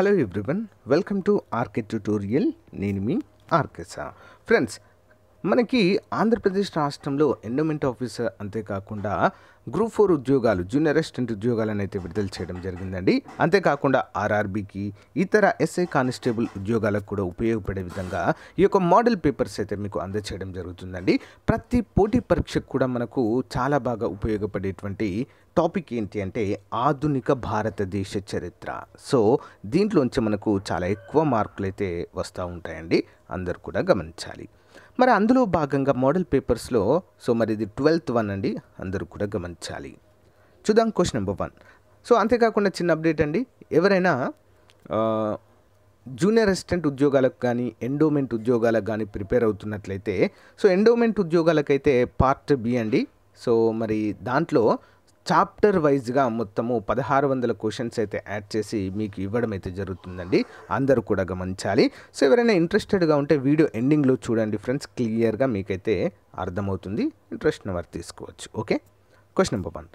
hello everyone welcome to RK tutorial నేను మీ ఆర్కేసా ఫ్రెండ్స్ మనకి ఆంధ్రప్రదేశ్ రాష్ట్రంలో ఎండోమెంట్ ఆఫీసర్ అంతేకాకుండా గ్రూప్ ఫోర్ ఉద్యోగాలు జూనియర్ అసిస్టెంట్ ఉద్యోగాలను అయితే విడుదల చేయడం జరిగిందండి అంతేకాకుండా ఆర్ఆర్బీకి ఇతర ఎస్ఐ కానిస్టేబుల్ ఉద్యోగాలకు కూడా ఉపయోగపడే విధంగా ఈ యొక్క మోడల్ పేపర్స్ అయితే మీకు అందచేయడం జరుగుతుందండి ప్రతి పోటీ పరీక్షకు కూడా మనకు చాలా బాగా ఉపయోగపడేటువంటి టాపిక్ ఏంటి అంటే ఆధునిక భారతదేశ చరిత్ర సో దీంట్లోంచి మనకు చాలా ఎక్కువ మార్కులు అయితే వస్తూ ఉంటాయండి అందరు కూడా గమనించాలి మరి అందులో భాగంగా మోడల్ పేపర్స్లో సో మరి ఇది ట్వెల్త్ వన్ అండి అందరూ కూడా గమనించాలి ఉంచాలి చూద్దాం క్వశ్చన్ నెంబర్ వన్ సో అంతేకాకుండా చిన్న అప్డేట్ అండి ఎవరైనా జూనియర్ అసిస్టెంట్ ఉద్యోగాలకు కానీ ఎండోమెంట్ ఉద్యోగాలకు కానీ ప్రిపేర్ అవుతున్నట్లయితే సో ఎండోమెంట్ ఉద్యోగాలకైతే పార్ట్ బి అండి సో మరి దాంట్లో చాప్టర్ వైజ్గా మొత్తము పదహారు వందల క్వశ్చన్స్ అయితే యాడ్ చేసి మీకు ఇవ్వడం అయితే జరుగుతుందండి అందరూ కూడా గమనించాలి సో ఎవరైనా ఇంట్రెస్టెడ్గా ఉంటే వీడియో ఎండింగ్లో చూడండి ఫ్రెండ్స్ క్లియర్గా మీకైతే అర్థమవుతుంది ఇంట్రెస్ట్ నెంబర్ తీసుకోవచ్చు okay question number one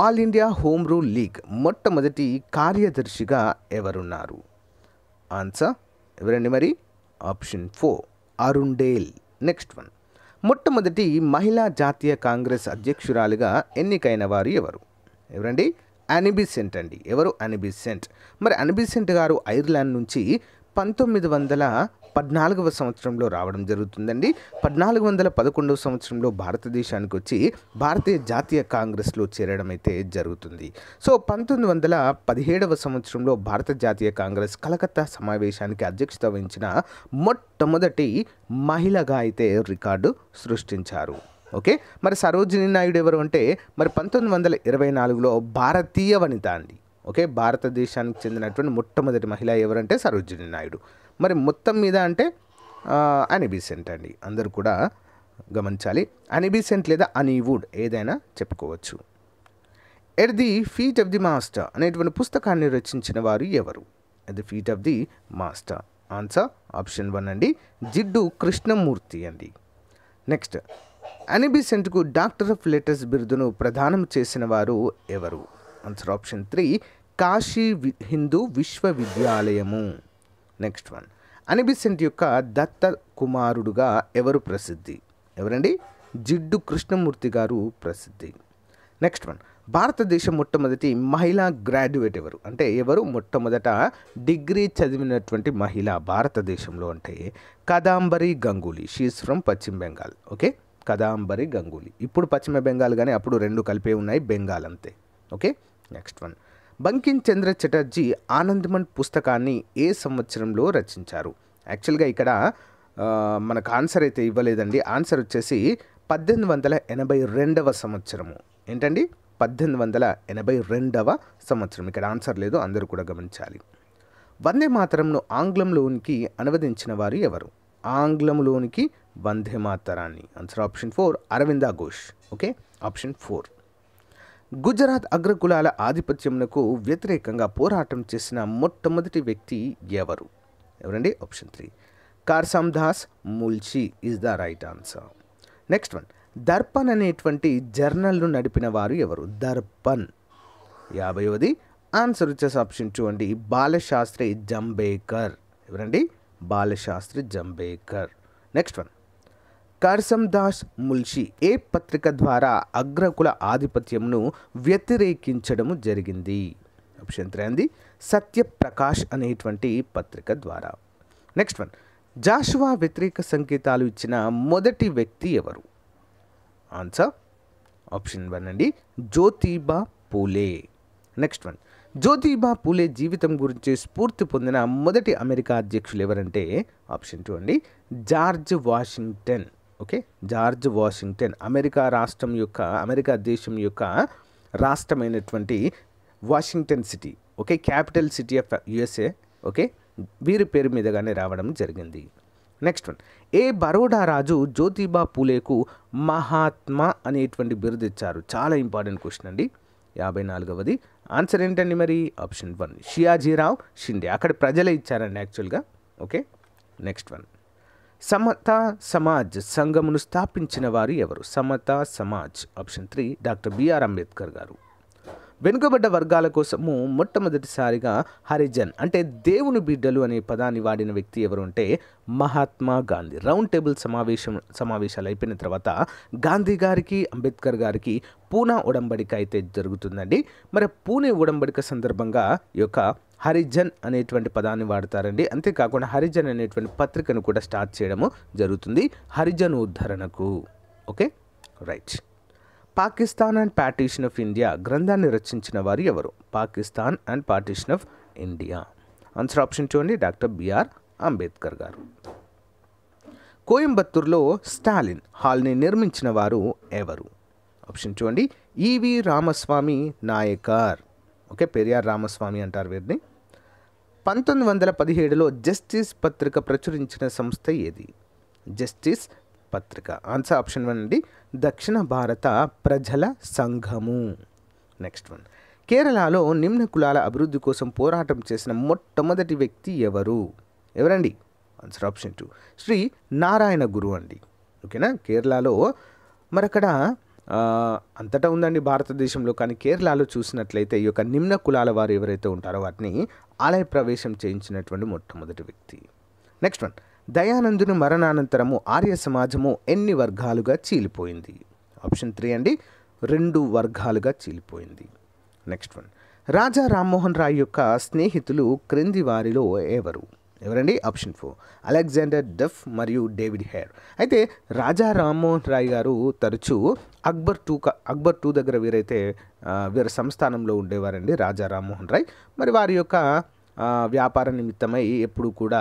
All India Home Rule League మొట్టమొదటి కార్యదర్శిగా ఎవరున్నారు ఆన్సర్ ఎవరండి మరి option four Arundale next one మొట్టమొదటి మహిళా జాతీయ కాంగ్రెస్ అధ్యక్షురాలుగా ఎన్నికైన వారు ఎవరు ఎవరండి అనిబిసెంట్ అండి ఎవరు అనిబిసెంట్ మరి అనిబిసెంట్ గారు ఐర్లాండ్ నుంచి పంతొమ్మిది వందల పద్నాలుగవ సంవత్సరంలో రావడం జరుగుతుందండి పద్నాలుగు వందల పదకొండవ సంవత్సరంలో భారతదేశానికి వచ్చి భారతీయ జాతీయ కాంగ్రెస్లో చేరడం అయితే జరుగుతుంది సో పంతొమ్మిది వందల పదిహేడవ సంవత్సరంలో భారత జాతీయ కాంగ్రెస్ కలకత్తా సమావేశానికి అధ్యక్షత వహించిన మొట్టమొదటి మహిళగా అయితే రికార్డు సృష్టించారు ఓకే మరి సరోజిని నాయుడు ఎవరు అంటే మరి పంతొమ్మిది వందల ఇరవై నాలుగులో భారతీయ వనిత అండి ఓకే భారతదేశానికి చెందినటువంటి మొట్టమొదటి మహిళ ఎవరంటే సరోజిని నాయుడు మరి మొత్తం మీద అంటే అనిబిసెంట్ అండి అందరూ కూడా గమనించాలి అనిబిసెంట్ లేదా అనీవుడ్ ఏదైనా చెప్పుకోవచ్చు at the feet of the master అనేటువంటి పుస్తకాన్ని రచించిన వారు ఎవరు at the feet of the master answer option one అండి జిడ్డు కృష్ణమూర్తి అండి నెక్స్ట్ అనిబిసెంట్కు డాక్టర్ ఆఫ్ లెటర్స్ బిరుదును ప్రదానం చేసిన వారు ఎవరు answer option three Kashi Hindu విశ్వవిద్యాలయము నెక్స్ట్ వన్ అనిబిసెంట్ యొక్క దత్త కుమారుడుగా ఎవరు ప్రసిద్ధి ఎవరండి జిడ్డు కృష్ణమూర్తి గారు ప్రసిద్ధి నెక్స్ట్ వన్ భారతదేశం మొట్టమొదటి మహిళా గ్రాడ్యుయేట్ ఎవరు అంటే ఎవరు మొట్టమొదట డిగ్రీ చదివినటువంటి మహిళ భారతదేశంలో అంటే కదాంబరి గంగూలీ షీఈస్ ఫ్రమ్ పశ్చిమ బెంగాల్ ఓకే కదాంబరి గంగూలీ ఇప్పుడు పశ్చిమ బెంగాల్ కానీ అప్పుడు రెండు కలిపే ఉన్నాయి బెంగాల్ అంతే okay next one Bankim Chandra Chatterjee Anandamath పుస్తకాన్ని ఏ సంవత్సరంలో రచించారు యాక్చువల్గా ఇక్కడ మనకు ఆన్సర్ అయితే ఇవ్వలేదండి ఆన్సర్ వచ్చేసి పద్దెనిమిది వందల ఎనభై రెండవ సంవత్సరము ఏంటండి పద్దెనిమిది వందల ఎనభై రెండవ సంవత్సరం ఇక్కడ ఆన్సర్ లేదు అందరూ కూడా గమనించాలి వందే మాతరంను ఆంగ్లంలోనికి అనువదించిన వారు ఎవరు ఆంగ్లంలోనికి వందే మాతరాన్ని answer option four Aurobindo Ghosh okay option four Gujarat అగ్రకులాల ఆధిపత్యమునకు వ్యతిరేకంగా పోరాటం చేసిన మొట్టమొదటి వ్యక్తి ఎవరు ఎవరండి option three Karsan Das Mulji is the right answer next one Darpan అనేటువంటి జర్నల్ను నడిపిన వారు ఎవరు దర్పణ్ యాభైవది ఆన్సర్ వచ్చేసి ఆప్షన్ టూ అండి బాలశాస్త్రి జంబేకర్ ఎవరండి బాలశాస్త్రి జంబేకర్ నెక్స్ట్ వన్ దాస్ ముల్షి ఏ పత్రిక ద్వారా అగ్రకుల ఆధిపత్యంను వ్యతిరేకించడము జరిగింది ఆప్షన్ త్రీ అంది సత్యప్రకాష్ అనేటువంటి పత్రిక ద్వారా నెక్స్ట్ వన్ జాషువా వ్యతిరేక సంకేతాలు ఇచ్చిన మొదటి వ్యక్తి ఎవరు ఆన్సర్ ఆప్షన్ వన్ అండి జ్యోతిబా పూలే నెక్స్ట్ వన్ జ్యోతిబా పూలే జీవితం గురించి స్ఫూర్తి పొందిన మొదటి అమెరికా అధ్యక్షులు ఎవరంటే ఆప్షన్ టూ అండి George Washington okay George Washington America రాష్ట్రం యొక్క అమెరికా దేశం యొక్క రాష్ట్రమైనటువంటి Washington city okay capital city of USA okay వీరి పేరు మీదగానే రావడం జరిగింది నెక్స్ట్ వన్ ఏ బరోడా రాజు జ్యోతిబా పూలేకు మహాత్మా అనేటువంటి బిరుదు ఇచ్చారు చాలా ఇంపార్టెంట్ క్వశ్చన్ అండి యాభై నాలుగవది ఆన్సర్ ఏంటండి మరి ఆప్షన్ వన్ షియాజీరావు షిండే అక్కడ ప్రజలే ఇచ్చారండి యాక్చువల్గా okay next one Samata Samaj సంఘమును స్థాపించిన వారు ఎవరు Samata Samaj option three doctor BR Ambedkar గారు వెనుకబడ్డ వర్గాల కోసము మొట్టమొదటిసారిగా హరిజన్ అంటే దేవుని బిడ్డలు అనే పదాన్ని వాడిన వ్యక్తి ఎవరు అంటే మహాత్మా గాంధీ రౌండ్ టేబుల్ సమావేశం సమావేశాలు అయిపోయిన తర్వాత గాంధీ గారికి అంబేద్కర్ గారికి పూనా ఉడంబడిక అయితే జరుగుతుందండి మరి పూణే ఉడంబడిక సందర్భంగా ఈ యొక్క హరిజన్ అనేటువంటి పదాన్ని వాడతారండి అంతేకాకుండా హరిజన్ అనేటువంటి పత్రికను కూడా స్టార్ట్ చేయడము జరుగుతుంది హరిజన్ ఉద్ధరణకు okay right Pakistan and partition of India గ్రంథాన్ని రచించిన వారు ఎవరు Pakistan and partition of India answer option చూడండి డాక్టర్ బిఆర్ అంబేద్కర్ గారు కోయంబత్తూర్లో స్టాలిన్ హాల్ని నిర్మించిన వారు ఎవరు ఆప్షన్ చూడండి ఈవి రామస్వామి నాయకార్ ఓకే పెరియార్ రామస్వామి అంటారు వీరిని పంతొమ్మిది వందల పదిహేడులో జస్టిస్ పత్రిక ప్రచురించిన సంస్థ ఏది జస్టిస్ పత్రిక ఆన్సర్ ఆప్షన్ వన్ అండి దక్షిణ భారత ప్రజల సంఘము నెక్స్ట్ వన్ కేరళలో నిమ్న కులాల అభివృద్ధి కోసం పోరాటం చేసిన మొట్టమొదటి వ్యక్తి ఎవరు ఎవరండి answer option two Shri Narayana Guru అండి ఓకేనా కేరళలో మరక్కడ అంతటా ఉందండి భారతదేశంలో కానీ కేరళలో చూసినట్లయితే ఈ యొక్క నిమ్న కులాల వారు ఎవరైతే ఉంటారో వాటిని ఆలయ ప్రవేశం చేయించినటువంటి మొట్టమొదటి వ్యక్తి నెక్స్ట్ వన్ దయానందుని మరణానంతరము ఆర్య సమాజము ఎన్ని వర్గాలుగా చీలిపోయింది ఆప్షన్ త్రీ అండి రెండు వర్గాలుగా చీలిపోయింది నెక్స్ట్ వన్ రాజా రామ్మోహన్ రాయ్ యొక్క స్నేహితులు క్రింది వారిలో ఎవరు ఎవరండి ఆప్షన్ ఫోర్ అలెగ్జాండర్ డఫ్ మరియు డేవిడ్ హేర్ అయితే రాజా రామ్మోహన్ రాయ్ గారు తరచూ అక్బర్ టూ అక్బర్ టూ దగ్గర వీరైతే వీరి సంస్థానంలో ఉండేవారండి రాజా రామ్మోహన్ రాయ్ మరి వారి యొక్క వ్యాపార నిమిత్తమై ఎప్పుడు కూడా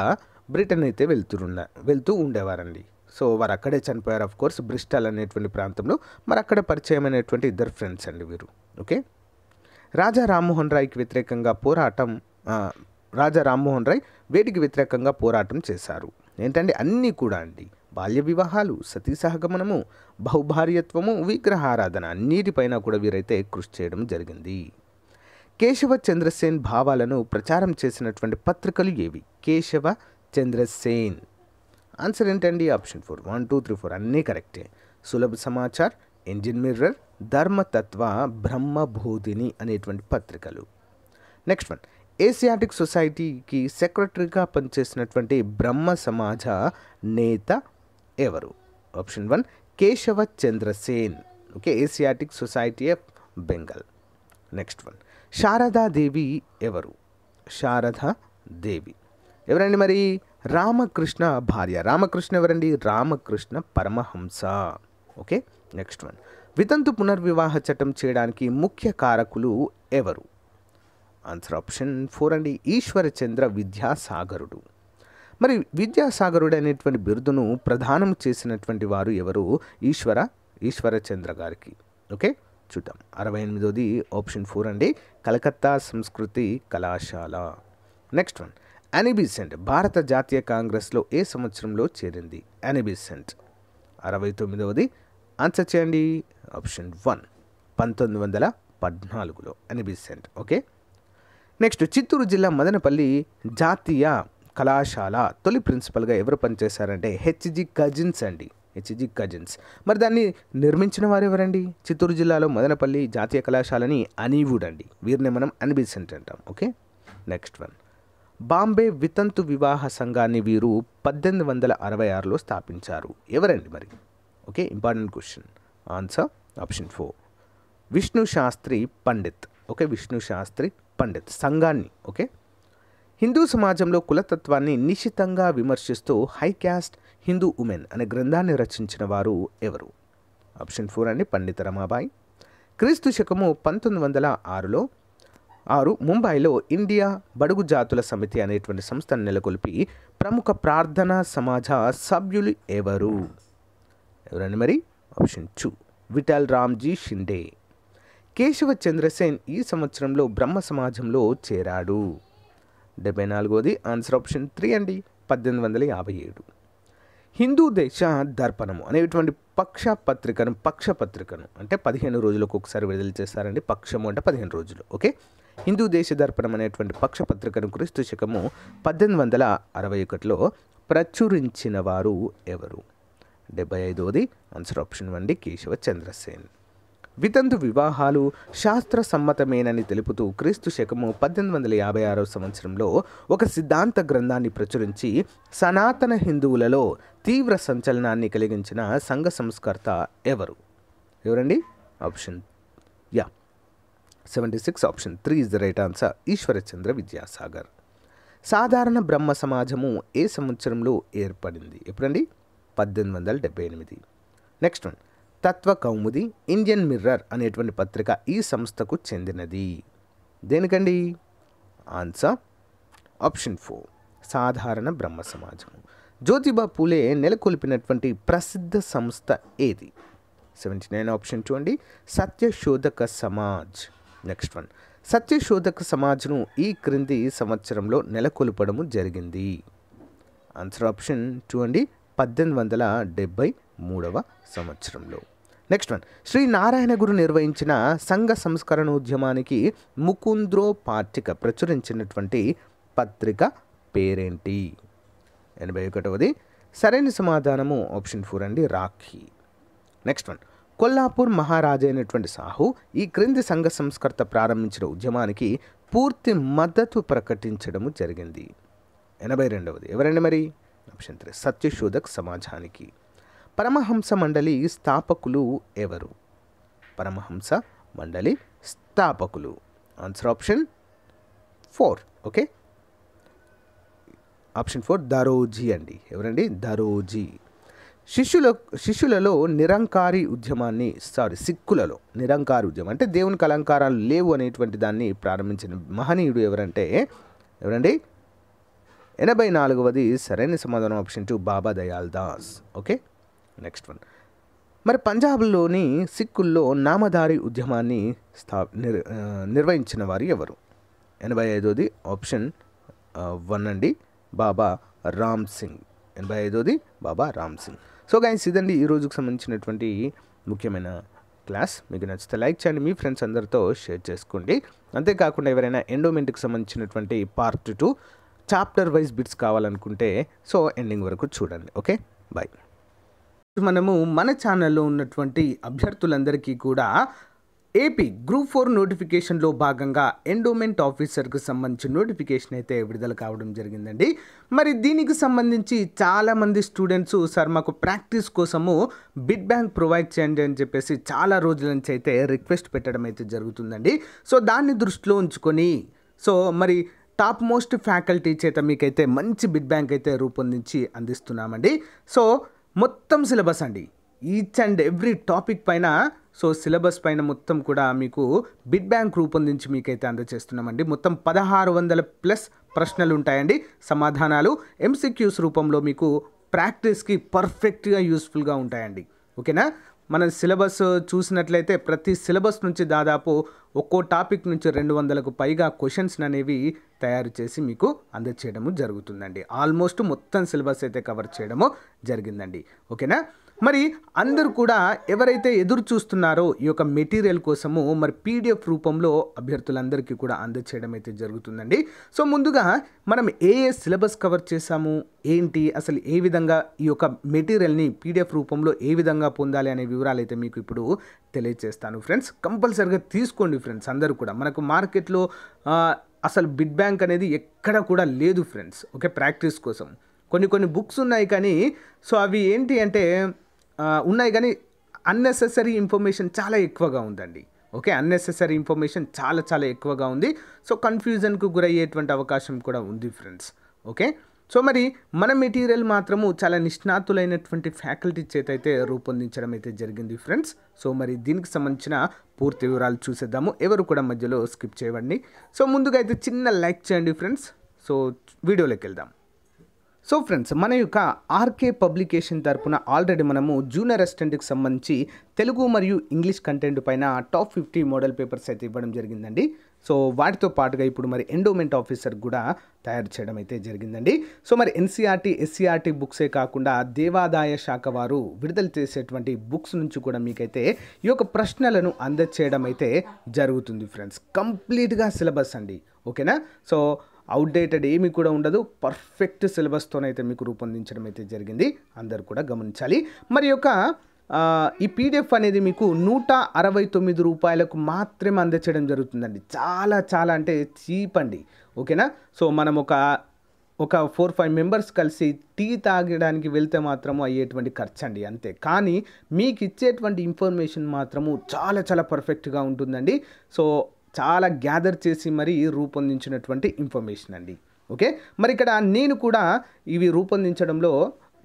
బ్రిటన్ అయితే వెళ్తున్న వెళ్తూ ఉండేవారండి సో వారు అక్కడే చనిపోయారు ఆఫ్ కోర్స్ బ్రిస్టల్ అనేటువంటి ప్రాంతంలో మరి అక్కడ పరిచయమైనటువంటి ఇద్దరు ఫ్రెండ్స్ అండి వీరు ఓకే రాజా రామ్మోహన్ రాయ్కి వ్యతిరేకంగా పోరాటం రాజా రామ్మోహన్ రాయ్ వేటికి వ్యతిరేకంగా పోరాటం చేశారు ఏంటంటే అన్నీ కూడా అండి బాల్య వివాహాలు సతీ సహగమనము బహుభార్యత్వము విగ్రహారాధన అన్నిటిపైన కూడా వీరైతే కృషి చేయడం జరిగింది కేశవ చంద్రసేన్ భావాలను ప్రచారం చేసినటువంటి పత్రికలు ఏవి కేశవ చంద్రసేన్ ఆన్సర్ ఏంటండి option four one two three four అన్నీ కరెక్టే సులభ సమాచార్ ఇంజిన్ మిర్రర్ ధర్మతత్వ బ్రహ్మభూతిని అనేటువంటి పత్రికలు నెక్స్ట్ వన్ ఏసియాటిక్ సొసైటీకి సెక్రటరీగా పనిచేసినటువంటి బ్రహ్మ సమాజ నేత ఎవరు option one Keshav Chandrasen okay Asiatic Society of Bengal next one Sarada Devi ఎవరు శారదా దేవి ఎవరండి మరి రామకృష్ణ భార్య రామకృష్ణ ఎవరండి Ramakrishna Paramahamsa okay next one వితంతు పునర్వివాహ చట్టం చేయడానికి ముఖ్య కారకులు ఎవరు ఆన్సర్ ఆప్షన్ ఫోర్ అండి ఈశ్వరచంద్ర విద్యాసాగరుడు మరి విద్యాసాగరుడు అనేటువంటి బిరుదును ప్రదానం చేసినటువంటి వారు ఎవరు ఈశ్వర ఈశ్వరచంద్ర గారికి ఓకే చూద్దాం అరవై ఎనిమిదోది ఆప్షన్ ఫోర్ అండి కలకత్తా సంస్కృతి కళాశాల నెక్స్ట్ వన్ అనిబిసెంట్ భారత జాతీయ కాంగ్రెస్లో ఏ సంవత్సరంలో చేరింది అనిబిసెంట్ అరవై తొమ్మిదవది ఆన్సర్ చేయండి ఆప్షన్ వన్ పంతొమ్మిది వందల పద్నాలుగులో అనిబిసెంట్ ఓకే నెక్స్ట్ చిత్తూరు జిల్లా మదనపల్లి జాతీయ కళాశాల తొలి ప్రిన్సిపల్గా ఎవరు పనిచేశారంటే హెచ్జి కజిన్స్ అండి హెచ్జి కజిన్స్ మరి దాన్ని నిర్మించిన వారు ఎవరండి చిత్తూరు జిల్లాలో మదనపల్లి జాతీయ కళాశాలని అనీవుడ్ అండి వీరిని మనం అన్బిసెంట్ అంటాం ఓకే నెక్స్ట్ వన్ బాంబే వితంతు వివాహ సంఘాన్ని వీరు పద్దెనిమిది వందల అరవై ఆరులో స్థాపించారు ఎవరండి మరి okay important question answer option four Vishnu Shastri Pandit okay Vishnu Shastri Pandit సంఘాన్ని ఓకే హిందూ సమాజంలో కులతత్వాన్ని నిశితంగా విమర్శిస్తూ హై క్యాస్ట్ హిందూ ఉమెన్ అనే గ్రంథాన్ని రచించిన వారు ఎవరు ఆప్షన్ ఫోర్ అండి పండిత రమాబాయ్ క్రీస్తు శకము పంతొమ్మిది వందల ఆరులో ఆరు ముంబైలో ఇండియా బడుగు జాతుల సమితి అనేటువంటి సంస్థను నెలకొల్పి ప్రముఖ ప్రార్థనా సమాజ సభ్యులు ఎవరు ఎవరండి మరి ఆప్షన్ టూ విఠల్ రామ్జీ షిండే కేశవ చంద్రసేన్ ఈ సంవత్సరంలో బ్రహ్మ సమాజంలో చేరాడు డెబ్బై నాలుగోది ఆన్సర్ ఆప్షన్ త్రీ అండి పద్దెనిమిది వందల యాభై ఏడు హిందూ దేశ దర్పణము అనేటువంటి పక్ష పత్రికను పక్ష పత్రికను అంటే పదిహేను రోజులకు ఒకసారి విడుదల చేస్తారండి పక్షము అంటే పదిహేను రోజులు ఓకే హిందూ దేశ దర్పణం అనేటువంటి పక్ష పత్రికను క్రీస్తు శకము పద్దెనిమిది వందల అరవై ఒకటిలో ప్రచురించిన వారు ఎవరు డెబ్బై ఐదోది ఆన్సర్ ఆప్షన్ వండి కేశవ చంద్రసేన్ వితంతు వివాహాలు శాస్త్ర సమ్మతమేనని తెలుపుతూ క్రీస్తు శకము పద్దెనిమిది వందల యాభై ఆరో సంవత్సరంలో ఒక సిద్ధాంత గ్రంథాన్ని ప్రచురించి సనాతన హిందువులలో తీవ్ర సంచలనాన్ని కలిగించిన సంఘ సంస్కర్త ఎవరు ఎవరండి ఆప్షన్ యా seventy six option three is the right answer Ishwarchandra Vidyasagar సాధారణ బ్రహ్మ సమాజము ఏ సంవత్సరంలో ఏర్పడింది ఎప్పుడండి పద్దెనిమిది వందల డెబ్బై ఎనిమిది next one Tattvakaumudi Indian mirror అనేటువంటి పత్రిక ఈ సంస్థకు చెందినది దేనికండి ఆన్సర్ ఆప్షన్ ఫోర్ సాధారణ బ్రహ్మ సమాజం జ్యోతిబా పూలే నెలకొల్పినటువంటి ప్రసిద్ధ సంస్థ ఏది సెవెంటీ నైన్ ఆప్షన్ చూడండి సత్యశోధక సమాజ్ నెక్స్ట్ వన్ సత్యశోధక సమాజ్ను ఈ క్రింది సంవత్సరంలో నెలకొల్పడము జరిగింది ఆన్సర్ ఆప్షన్ చూడండి పద్దెనిమిది వందల డెబ్భై మూడవ సంవత్సరంలో నెక్స్ట్ వన్ శ్రీ నారాయణ గురు నిర్వహించిన సంఘ సంస్కరణ ఉద్యమానికి ముకుంద్రో పాఠిక ప్రచురించినటువంటి పత్రిక పేరేంటి ఎనభై ఒకటవది సరైన సమాధానము ఆప్షన్ ఫోర్ అండి రాఖీ నెక్స్ట్ వన్ కొల్లాపూర్ మహారాజైనటువంటి అయినటువంటి సాహు ఈ క్రింది సంఘ సంస్కర్త ప్రారంభించిన ఉద్యమానికి పూర్తి మద్దతు ప్రకటించడము జరిగింది ఎనభై రెండవది ఎవరండి మరి ఆప్షన్ త్రీ సత్యశోధక్ సమాజానికి పరమహంస మండలి స్థాపకులు ఎవరు పరమహంస మండలి స్థాపకులు answer option four okay option four దరోజీ అండి ఎవరండి దరోజీ శిష్యుల శిష్యులలో నిరంకారీ ఉద్యమాన్ని సారీ సిక్కులలో నిరంకారి ఉద్యమం అంటే దేవునికి అలంకారాలు లేవు అనేటువంటి దాన్ని ప్రారంభించిన మహనీయుడు ఎవరంటే ఎవరండి ఎనభై నాలుగవది సరైన సమాధానం option two Baba Dayal Das okay next one మరి పంజాబ్లోని సిక్కుల్లో నామధారి ఉద్యమాన్ని స్థా నిర్ నిర్వహించిన వారు ఎవరు ఎనభై ఐదోది ఆప్షన్ వన్ అండి బాబా రామ్ సింగ్ ఎనభై ఐదోది బాబా రామ్ సింగ్ సో గైన్స్ ఇదండి ఈ రోజుకు సంబంధించినటువంటి ముఖ్యమైన క్లాస్ మీకు నచ్చితే లైక్ చేయండి మీ ఫ్రెండ్స్ అందరితో షేర్ చేసుకోండి అంతేకాకుండా ఎవరైనా ఎండోమెంట్కి సంబంధించినటువంటి part two chapter wise bits కావాలనుకుంటే సో ఎండింగ్ వరకు చూడండి ఓకే బాయ్ మనము మన ఛానల్లో ఉన్నటువంటి అభ్యర్థులందరికీ కూడా ఏపీ గ్రూప్ ఫోర్ నోటిఫికేషన్లో భాగంగా ఎండోమెంట్ ఆఫీసర్కు సంబంధించిన నోటిఫికేషన్ అయితే విడుదల కావడం జరిగిందండి మరి దీనికి సంబంధించి చాలామంది స్టూడెంట్స్ సార్ మాకు ప్రాక్టీస్ కోసము బిడ్ బ్యాంక్ ప్రొవైడ్ చేయండి అని చెప్పేసి చాలా రోజుల నుంచి అయితే రిక్వెస్ట్ పెట్టడం అయితే జరుగుతుందండి సో దాన్ని దృష్టిలో ఉంచుకొని సో మరి టాప్ మోస్ట్ ఫ్యాకల్టీ చేత మీకైతే మంచి బిడ్ బ్యాంక్ అయితే రూపొందించి అందిస్తున్నామండి సో మొత్తం సిలబస్ అండి ఈచ్ అండ్ ఎవ్రీ టాపిక్ పైన సో సిలబస్ పైన మొత్తం కూడా మీకు బిడ్ బ్యాంక్ రూపొందించి మీకైతే అందజేస్తున్నామండి మొత్తం పదహారు వందల ప్లస్ ప్రశ్నలు ఉంటాయండి సమాధానాలు ఎంసీక్యూస్ రూపంలో మీకు ప్రాక్టీస్కి పర్ఫెక్ట్గా యూస్ఫుల్గా ఉంటాయండి ఓకేనా మన సిలబస్ చూసినట్లయితే ప్రతి సిలబస్ నుంచి దాదాపు ఒక్కో టాపిక్ నుంచి రెండు వందలకు పైగా క్వశ్చన్స్ అనేవి తయారు చేసి మీకు అందచేయడము జరుగుతుందండి ఆల్మోస్ట్ మొత్తం సిలబస్ అయితే కవర్ చేయడము జరిగిందండి ఓకేనా మరి అందరూ కూడా ఎవరైతే ఎదురు చూస్తున్నారో ఈ యొక్క మెటీరియల్ కోసము మరి పీడిఎఫ్ రూపంలో అభ్యర్థులందరికీ కూడా అందచేయడం అయితే జరుగుతుందండి సో ముందుగా మనం ఏ ఏ సిలబస్ కవర్ చేశాము ఏంటి అసలు ఏ విధంగా ఈ యొక్క మెటీరియల్ని పీడిఎఫ్ రూపంలో ఏ విధంగా పొందాలి అనే వివరాలు అయితే మీకు ఇప్పుడు తెలియజేస్తాను ఫ్రెండ్స్ కంపల్సరిగా తీసుకోండి ఫ్రెండ్స్ అందరూ కూడా మనకు మార్కెట్లో అసలు బిడ్ బ్యాంక్ అనేది ఎక్కడ కూడా లేదు ఫ్రెండ్స్ ఓకే ప్రాక్టీస్ కోసం కొన్ని కొన్ని బుక్స్ ఉన్నాయి కానీ సో అవి ఏంటి అంటే ఉన్నాయి కానీ అన్నెసెసరీ ఇన్ఫర్మేషన్ చాలా ఎక్కువగా ఉందండి ఓకే అన్నెసెసరీ ఇన్ఫర్మేషన్ చాలా చాలా ఎక్కువగా ఉంది సో కన్ఫ్యూజన్కు గురయ్యేటువంటి అవకాశం కూడా ఉంది ఫ్రెండ్స్ ఓకే సో మరి మన మెటీరియల్ మాత్రము చాలా నిష్ణాతులైనటువంటి ఫ్యాకల్టీ చేతైతే రూపొందించడం అయితే జరిగింది ఫ్రెండ్స్ సో మరి దీనికి సంబంధించిన పూర్తి వివరాలు చూసేద్దాము ఎవరు కూడా మధ్యలో స్కిప్ చేయండి సో ముందుగా అయితే చిన్న లైక్ చేయండి ఫ్రెండ్స్ సో వీడియోలోకి వెళ్దాం సో ఫ్రెండ్స్ మన యొక్క ఆర్కే పబ్లికేషన్ తరపున ఆల్రెడీ మనము జూనియర్ అసిస్టెంట్కి సంబంధించి తెలుగు మరియు ఇంగ్లీష్ కంటెంట్ పైన టాప్ ఫిఫ్టీ మోడల్ పేపర్స్ అయితే ఇవ్వడం జరిగిందండి సో వాటితో పాటుగా ఇప్పుడు మరి ఎండోమెంట్ ఆఫీసర్ కూడా తయారు చేయడం అయితే జరిగిందండి సో మరి ఎన్సీఆర్టీ ఎస్సీఆర్టీ బుక్సే కాకుండా దేవాదాయ శాఖ వారు విడుదల చేసేటువంటి బుక్స్ నుంచి కూడా మీకైతే ఈ యొక్క ప్రశ్నలను అందచేయడం అయితే జరుగుతుంది ఫ్రెండ్స్ కంప్లీట్గా సిలబస్ అండి ఓకేనా సో అవుట్డేటెడ్ ఏమీ కూడా ఉండదు పర్ఫెక్ట్ సిలబస్తోనైతే మీకు రూపొందించడం అయితే జరిగింది అందరు కూడా గమనించాలి మరి యొక్క ఈ పీడిఎఫ్ అనేది మీకు నూట అరవై తొమ్మిది రూపాయలకు మాత్రమే అందించడం జరుగుతుందండి చాలా చాలా అంటే చీప్ అండి ఓకేనా సో మనం ఒక ఒక ఫోర్ ఫైవ్ మెంబర్స్ కలిసి టీ తాగడానికి వెళ్తే మాత్రము అయ్యేటువంటి ఖర్చు అండి అంతే కానీ మీకు ఇచ్చేటువంటి ఇన్ఫర్మేషన్ మాత్రము చాలా చాలా పర్ఫెక్ట్గా ఉంటుందండి సో చాలా గ్యాదర్ చేసి మరీ రూపొందించినటువంటి ఇన్ఫర్మేషన్ అండి ఓకే మరి ఇక్కడ నేను కూడా ఇవి రూపొందించడంలో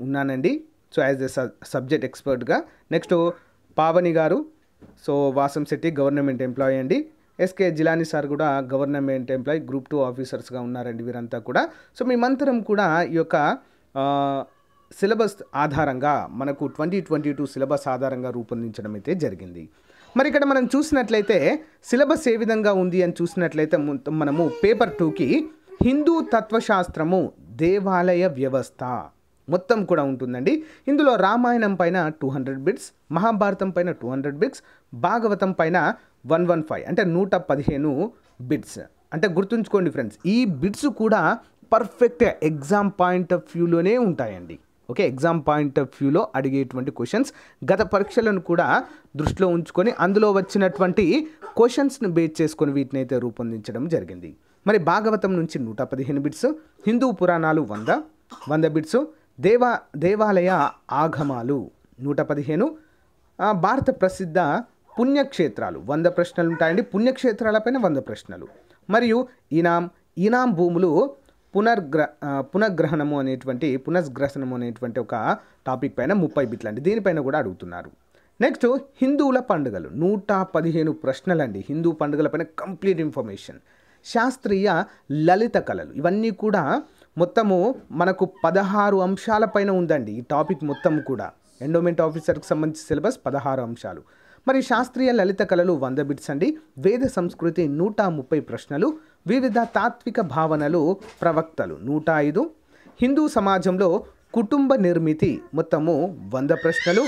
ఉన్నానండి సో యాజ్ ఎ సబ్జెక్ట్ ఎక్స్పర్ట్గా నెక్స్ట్ పావని గారు so Vasam Shetty government employee అండి ఎస్కే జిలాని సార్ కూడా గవర్నమెంట్ ఎంప్లాయీ గ్రూప్ టూ ఆఫీసర్స్గా ఉన్నారండి వీరంతా కూడా సో మేమంతరం కూడా ఈ యొక్క సిలబస్ ఆధారంగా మనకు ట్వంటీ ట్వంటీ టూ సిలబస్ ఆధారంగా రూపొందించడం అయితే జరిగింది మరి ఇక్కడ మనం చూసినట్లయితే సిలబస్ ఏ విధంగా ఉంది అని చూసినట్లయితే మనము పేపర్ టూకి హిందూ తత్వశాస్త్రము దేవాలయ వ్యవస్థ మొత్తం కూడా ఉంటుందండి ఇందులో రామాయణం పైన టూ హండ్రెడ్ బిట్స్ మహాభారతం పైన టూ హండ్రెడ్ బిట్స్ భాగవతం పైన వన్ వన్ ఫైవ్ అంటే నూట పదిహేను బిట్స్ అంటే గుర్తుంచుకోండి ఫ్రెండ్స్ ఈ బిట్స్ కూడా పర్ఫెక్ట్ ఎగ్జామ్ పాయింట్ ఆఫ్ వ్యూలోనే ఉంటాయండి ఓకే ఎగ్జామ్ పాయింట్ ఆఫ్ వ్యూలో అడిగేటువంటి క్వశ్చన్స్ గత పరీక్షలను కూడా దృష్టిలో ఉంచుకొని అందులో వచ్చినటువంటి క్వశ్చన్స్ని బేస్ చేసుకొని వీటిని అయితే రూపొందించడం జరిగింది మరి భాగవతం నుంచి నూట పదిహేను బిట్స్ హిందూ పురాణాలు వంద వంద బిట్స్ దేవా దేవాలయ ఆగమాలు నూట పదిహేను భారత ప్రసిద్ధ పుణ్యక్షేత్రాలు వంద ప్రశ్నలు ఉంటాయండి పుణ్యక్షేత్రాలపైన వంద ప్రశ్నలు మరియు ఇనాం ఈనాం భూములు పునర్గ్ర పునర్గ్రహణము అనేటువంటి పునర్గ్రహణము అనేటువంటి ఒక టాపిక్ పైన ముప్పై బిట్లు అండి దీనిపైన కూడా అడుగుతున్నారు నెక్స్ట్ హిందువుల పండుగలు నూట పదిహేను ప్రశ్నలండి హిందూ పండుగల పైన కంప్లీట్ ఇన్ఫర్మేషన్ శాస్త్రీయ లలిత కళలు ఇవన్నీ కూడా మొత్తము మనకు పదహారు అంశాల పైన ఉందండి ఈ టాపిక్ మొత్తం కూడా ఎండోమెంట్ ఆఫీసర్కి సంబంధించి సిలబస్ పదహారు అంశాలు మరి శాస్త్రీయ లలిత కళలు వంద బిట్స్ అండి వేద సంస్కృతి నూట ముప్పై ప్రశ్నలు వివిధ తాత్విక భావనలు ప్రవక్తలు నూట ఐదు హిందూ సమాజంలో కుటుంబ నిర్మితి మొత్తము వంద ప్రశ్నలు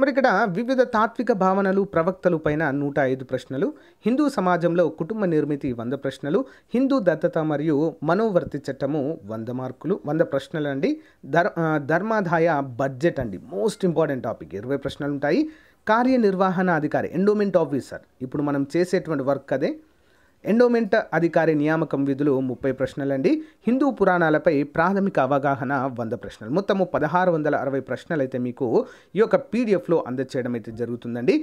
మరి ఇక్కడ వివిధ తాత్విక భావనలు ప్రవక్తలు పైన నూట ఐదు ప్రశ్నలు హిందూ సమాజంలో కుటుంబ నిర్మితి వంద ప్రశ్నలు హిందూ దత్తత మరియు మనోవర్తి చట్టము వంద మార్కులు వంద ప్రశ్నలు అండి ధర్ ధర్మాదాయ బడ్జెట్ అండి మోస్ట్ ఇంపార్టెంట్ టాపిక్ ఇరవై ప్రశ్నలు ఉంటాయి కార్యనిర్వహణ అధికారి ఎండోమెంట్ ఆఫీసర్ ఇప్పుడు మనం చేసేటువంటి వర్క్ అదే ఎండోమెంట్ అధికారి నియామకం విధులు ముప్పై ప్రశ్నలండి హిందూ పురాణాలపై ప్రాథమిక అవగాహన వంద ప్రశ్నలు మొత్తము పదహారు వందల అరవై ప్రశ్నలు అయితే మీకు ఈ యొక్క పీడిఎఫ్లో అందచేయడం అయితే జరుగుతుందండి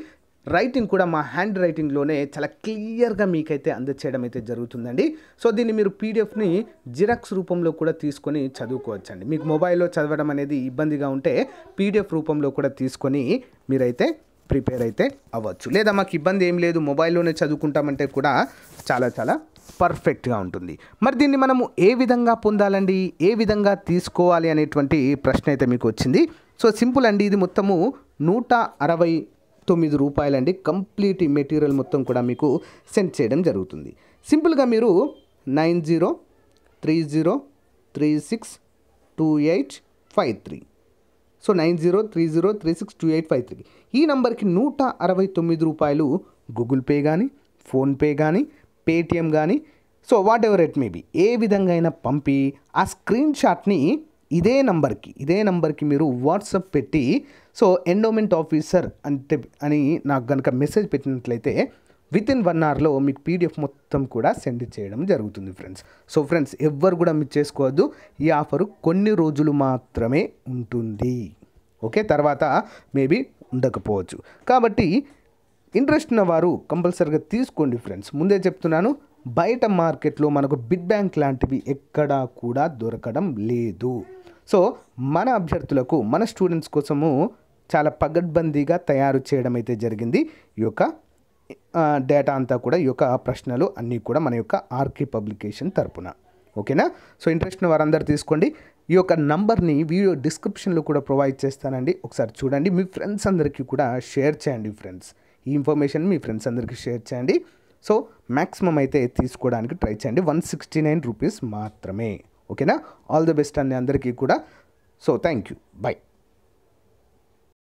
రైటింగ్ కూడా మా హ్యాండ్ రైటింగ్లోనే చాలా క్లియర్గా మీకైతే అందచేయడం అయితే జరుగుతుందండి సో దీన్ని మీరు పీడిఎఫ్ని జిరాక్స్ రూపంలో కూడా తీసుకొని చదువుకోవచ్చండి మీకు మొబైల్లో చదవడం అనేది ఇబ్బందిగా ఉంటే పీడిఎఫ్ రూపంలో కూడా తీసుకొని మీరైతే ప్రిపేర్ అయితే అవ్వచ్చు లేదా మాకు ఇబ్బంది ఏం లేదు మొబైల్లోనే చదువుకుంటామంటే కూడా చాలా చాలా పర్ఫెక్ట్గా ఉంటుంది మరి దీన్ని మనము ఏ విధంగా పొందాలండి ఏ విధంగా తీసుకోవాలి అనేటువంటి ప్రశ్న అయితే మీకు వచ్చింది సో సింపుల్ అండి ఇది మొత్తము నూట అరవై తొమ్మిది రూపాయలండి కంప్లీట్ మెటీరియల్ మొత్తం కూడా మీకు సెండ్ చేయడం జరుగుతుంది సింపుల్గా మీరు nine zero three zero three six two eight five three so nine zero three zero three six two eight five three ఈ నంబర్కి నూట అరవై తొమ్మిది రూపాయలు గూగుల్ పే కానీ ఫోన్పే కానీ పేటిఎం కానీ so whatever it maybe ఏ విధంగా అయినా పంపి ఆ స్క్రీన్ షాట్ని ఇదే నంబర్కి ఇదే నంబర్కి మీరు వాట్సప్ పెట్టి సో ఎండోమెంట్ ఆఫీసర్ అంటే అని నాకు కనుక మెసేజ్ పెట్టినట్లయితే విత్ ఇన్ వన్ అవర్లో మీకు పీడిఎఫ్ మొత్తం కూడా సెండ్ చేయడం జరుగుతుంది ఫ్రెండ్స్ సో ఫ్రెండ్స్ ఎవ్వరు కూడా మిస్ చేసుకోవద్దు ఈ ఆఫరు కొన్ని రోజులు మాత్రమే ఉంటుంది ఓకే తర్వాత మేబీ ఉండకపోవచ్చు కాబట్టి ఇంట్రెస్ట్ ఉన్నవారు కంపల్సరీగా తీసుకోండి ఫ్రెండ్స్ ముందే చెప్తున్నాను బయట మార్కెట్లో మనకు బిడ్ బ్యాంక్ లాంటివి ఎక్కడా కూడా దొరకడం లేదు సో మన అభ్యర్థులకు మన స్టూడెంట్స్ కోసము చాలా పగడ్బందీగా తయారు చేయడం అయితే జరిగింది ఈ యొక్క డేటా అంతా కూడా ఈ యొక్క ప్రశ్నలు అన్నీ కూడా మన యొక్క ఆర్కే పబ్లికేషన్ తరపున ఓకేనా సో ఇంట్రెస్ట్ వారందరూ తీసుకోండి ఈ యొక్క నంబర్ని వీడియో డిస్క్రిప్షన్లో కూడా ప్రొవైడ్ చేస్తానండి ఒకసారి చూడండి మీ ఫ్రెండ్స్ అందరికీ కూడా షేర్ చేయండి ఫ్రెండ్స్ ఈ ఇన్ఫర్మేషన్ మీ ఫ్రెండ్స్ అందరికీ షేర్ చేయండి సో మ్యాక్సిమం అయితే తీసుకోవడానికి ట్రై చేయండి వన్ సిక్స్టీ నైన్ రూపీస్ మాత్రమే ఓకేనా ఆల్ ది బెస్ట్ అండి అందరికీ కూడా సో థ్యాంక్ యూ బై